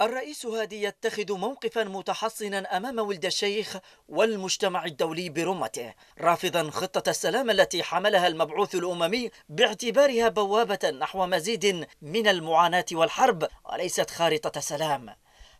الرئيس هادي يتخذ موقفا متحصنا امام ولد الشيخ والمجتمع الدولي برمته رافضا خطه السلام التي حملها المبعوث الاممي باعتبارها بوابه نحو مزيد من المعاناه والحرب وليست خارطه سلام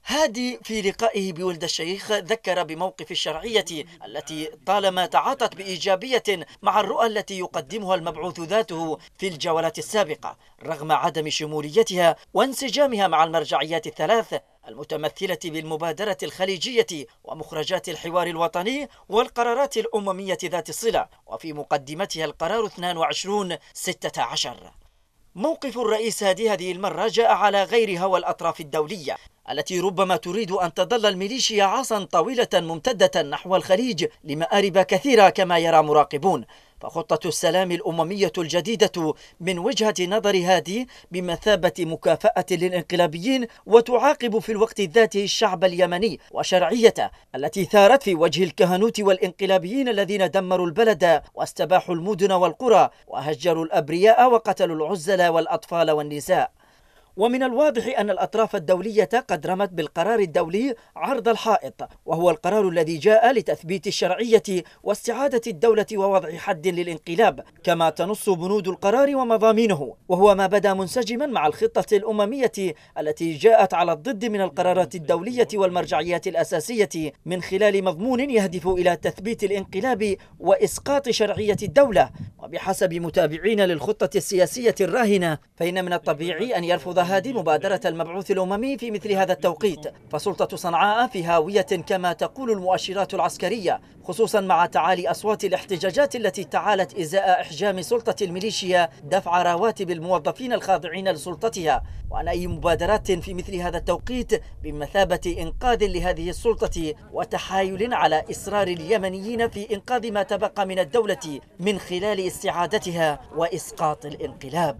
هادي في لقائه بولد الشيخ ذكر بموقف الشرعية التي طالما تعاطت بإيجابية مع الرؤى التي يقدمها المبعوث ذاته في الجولات السابقة رغم عدم شموليتها وانسجامها مع المرجعيات الثلاث المتمثلة بالمبادرة الخليجية ومخرجات الحوار الوطني والقرارات الأممية ذات الصلة وفي مقدمتها القرار 22 16 موقف الرئيس هادي هذه المرة جاء على غير هوى الأطراف الدولية التي ربما تريد أن تظل الميليشيا عصا طويلة ممتدة نحو الخليج لمآرب كثيرة كما يرى مراقبون فخطة السلام الأممية الجديدة من وجهة نظر هادي بمثابة مكافأة للإنقلابيين وتعاقب في الوقت ذاته الشعب اليمني وشرعيته التي ثارت في وجه الكهنوت والإنقلابيين الذين دمروا البلد واستباحوا المدن والقرى وهجروا الأبرياء وقتلوا العزل والأطفال والنساء ومن الواضح أن الأطراف الدولية قد رمت بالقرار الدولي عرض الحائط وهو القرار الذي جاء لتثبيت الشرعية واستعادة الدولة ووضع حد للانقلاب كما تنص بنود القرار ومضامينه وهو ما بدا منسجما مع الخطة الأممية التي جاءت على الضد من القرارات الدولية والمرجعيات الأساسية من خلال مضمون يهدف إلى تثبيت الانقلاب وإسقاط شرعية الدولة وبحسب متابعين للخطة السياسية الراهنة فإن من الطبيعي أن يرفض هادي مبادرة المبعوث الأممي في مثل هذا التوقيت فسلطة صنعاء في هاوية كما تقول المؤشرات العسكرية خصوصا مع تعالي أصوات الاحتجاجات التي تعالت إزاء إحجام سلطة الميليشيا دفع رواتب الموظفين الخاضعين لسلطتها وأن أي مبادرات في مثل هذا التوقيت بمثابة إنقاذ لهذه السلطة وتحايل على إصرار اليمنيين في إنقاذ ما تبقى من الدولة من خلال استعادتها واسقاط الانقلاب